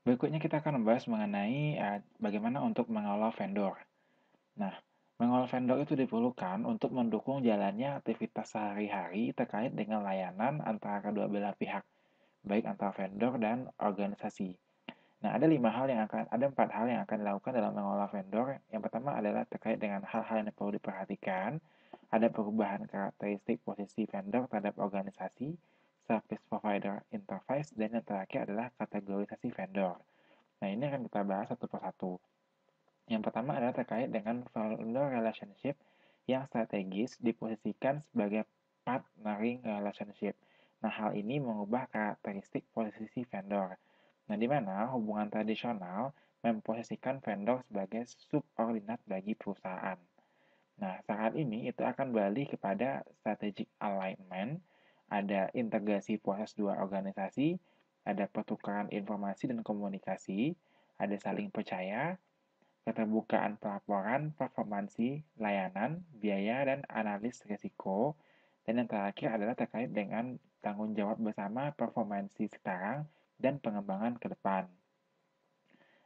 Berikutnya kita akan membahas mengenai eh, bagaimana untuk mengelola vendor. Nah, mengelola vendor itu diperlukan untuk mendukung jalannya aktivitas sehari-hari terkait dengan layanan antara kedua belah pihak, baik antara vendor dan organisasi. Nah, ada lima hal yang akan, ada empat hal yang akan dilakukan dalam mengelola vendor. Yang pertama adalah terkait dengan hal-hal yang perlu diperhatikan, ada perubahan karakteristik posisi vendor terhadap organisasi, service provider interface, dan yang terakhir adalah kategorisasi vendor. Nah, ini akan kita bahas satu persatu. Yang pertama adalah terkait dengan vendor relationship yang strategis diposisikan sebagai partnering relationship. Nah, hal ini mengubah karakteristik posisi vendor. Nah, di mana hubungan tradisional memposisikan vendor sebagai subordinat bagi perusahaan. Nah, saat ini itu akan balik kepada strategic alignment ada integrasi proses dua organisasi, ada pertukaran informasi dan komunikasi, ada saling percaya, keterbukaan pelaporan, performansi, layanan, biaya, dan analis risiko. Dan yang terakhir adalah terkait dengan tanggung jawab bersama performansi sekarang dan pengembangan ke depan.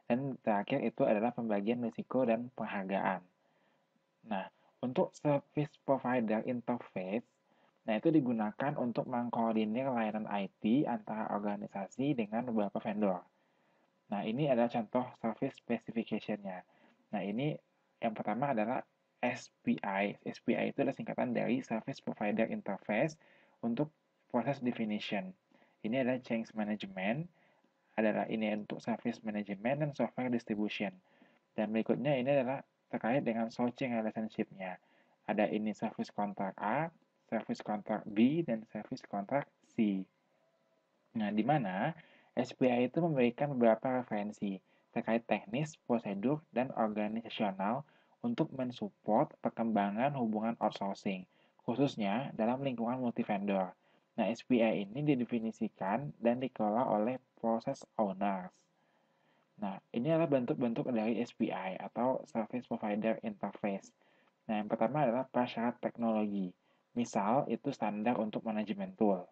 Dan terakhir itu adalah pembagian risiko dan penghargaan. Nah, untuk service provider interface Nah, itu digunakan untuk mengkoordinir layanan IT antara organisasi dengan beberapa vendor. Nah, ini adalah contoh service specification-nya. Nah, ini yang pertama adalah SPI. SPI itu adalah singkatan dari Service Provider Interface untuk process definition. Ini adalah change management, adalah ini untuk service management dan software distribution. Dan berikutnya ini adalah terkait dengan sourcing relationship-nya. Ada ini service contract. A, service contract B dan service contract C. Nah, di mana SPI itu memberikan beberapa referensi terkait teknis, prosedur, dan organisasional untuk mensupport perkembangan hubungan outsourcing, khususnya dalam lingkungan multi-vendor. Nah, SPI ini didefinisikan dan dikelola oleh proses owners. Nah, ini adalah bentuk-bentuk dari SPI atau Service Provider Interface. Nah, yang pertama adalah prasyarat teknologi. Misal, itu standar untuk manajemen tool.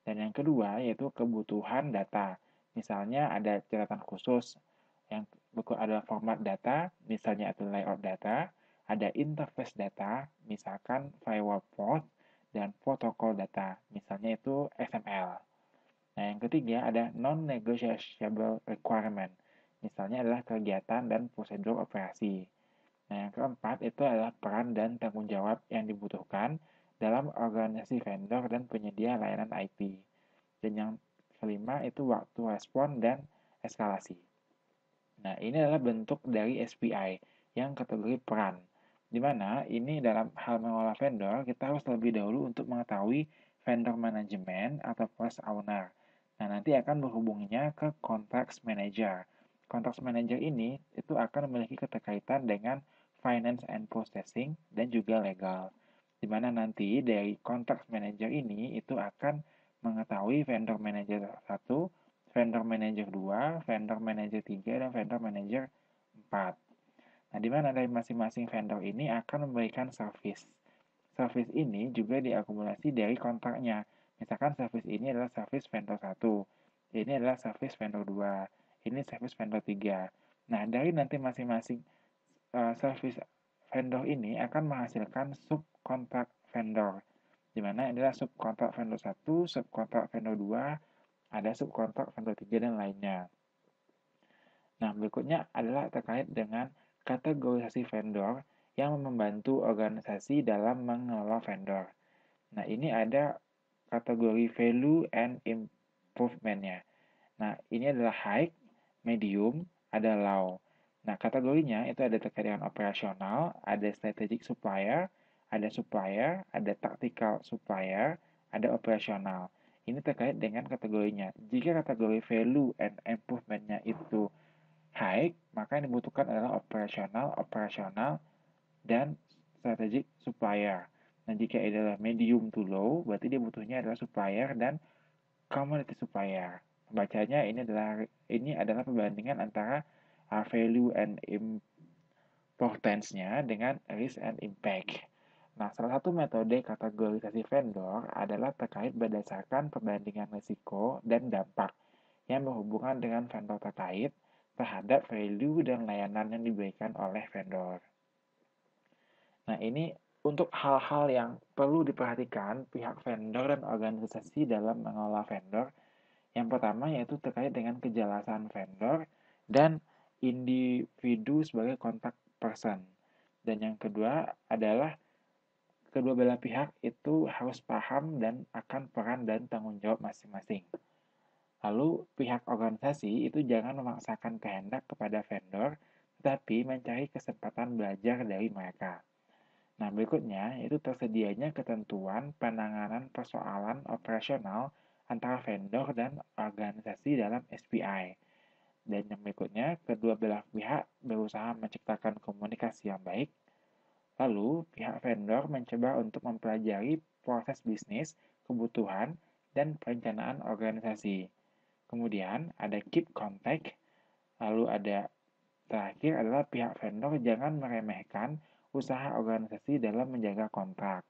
Dan yang kedua, yaitu kebutuhan data. Misalnya ada catatan khusus yang adalah format data, misalnya itu layout data, ada interface data, misalkan firewall port, dan protokol data, misalnya itu XML. Nah, yang ketiga ada non-negotiable requirement. Misalnya adalah kegiatan dan prosedur operasi. Nah, yang keempat itu adalah peran dan tanggung jawab yang dibutuhkan dalam organisasi vendor dan penyedia layanan IT. Dan yang kelima itu waktu respon dan eskalasi. Nah, ini adalah bentuk dari SPI yang kategori peran. Di mana ini dalam hal mengelola vendor, kita harus lebih dahulu untuk mengetahui vendor management atau plus owner. Nah, nanti akan berhubungnya ke contracts manager. Contracts manager ini itu akan memiliki keterkaitan dengan finance and processing dan juga legal di mana nanti dari kontrak manager ini itu akan mengetahui vendor manager 1, vendor manager 2, vendor manager 3, dan vendor manager 4. Nah, di mana dari masing-masing vendor ini akan memberikan service. Service ini juga diakumulasi dari kontraknya. Misalkan service ini adalah service vendor 1, ini adalah service vendor 2, ini service vendor 3. Nah, dari nanti masing-masing uh, service vendor ini akan menghasilkan sub subkontrak vendor. Di mana adalah subkontrak vendor 1, subkontrak vendor 2, ada subkontrak vendor 3 dan lainnya. Nah, berikutnya adalah terkait dengan kategorisasi vendor yang membantu organisasi dalam mengelola vendor. Nah, ini ada kategori value and improvement-nya. Nah, ini adalah high, medium, ada low. Nah, kategorinya itu ada terkait dengan operasional, ada strategic supplier, ada supplier, ada tactical supplier, ada operasional. Ini terkait dengan kategorinya. Jika kategori value and improvement-nya itu high, maka yang dibutuhkan adalah operasional, operasional, dan strategic supplier. Nah, jika ini adalah medium to low, berarti dia butuhnya adalah supplier dan commodity supplier. Bacanya ini adalah ini adalah perbandingan antara value and importance-nya dengan risk and impact. Nah, salah satu metode kategorisasi vendor adalah terkait berdasarkan perbandingan risiko dan dampak yang berhubungan dengan vendor terkait terhadap value dan layanan yang diberikan oleh vendor. Nah, ini untuk hal-hal yang perlu diperhatikan pihak vendor dan organisasi dalam mengelola vendor. Yang pertama yaitu terkait dengan kejelasan vendor dan individu sebagai kontak person. Dan yang kedua adalah kedua belah pihak itu harus paham dan akan peran dan tanggung jawab masing-masing. Lalu, pihak organisasi itu jangan memaksakan kehendak kepada vendor, tetapi mencari kesempatan belajar dari mereka. Nah, berikutnya itu tersedianya ketentuan penanganan persoalan operasional antara vendor dan organisasi dalam SPI. Dan yang berikutnya, kedua belah pihak berusaha menciptakan komunikasi yang baik Lalu, pihak vendor mencoba untuk mempelajari proses bisnis, kebutuhan, dan perencanaan organisasi. Kemudian, ada keep contact, lalu ada terakhir adalah pihak vendor jangan meremehkan usaha organisasi dalam menjaga kontrak.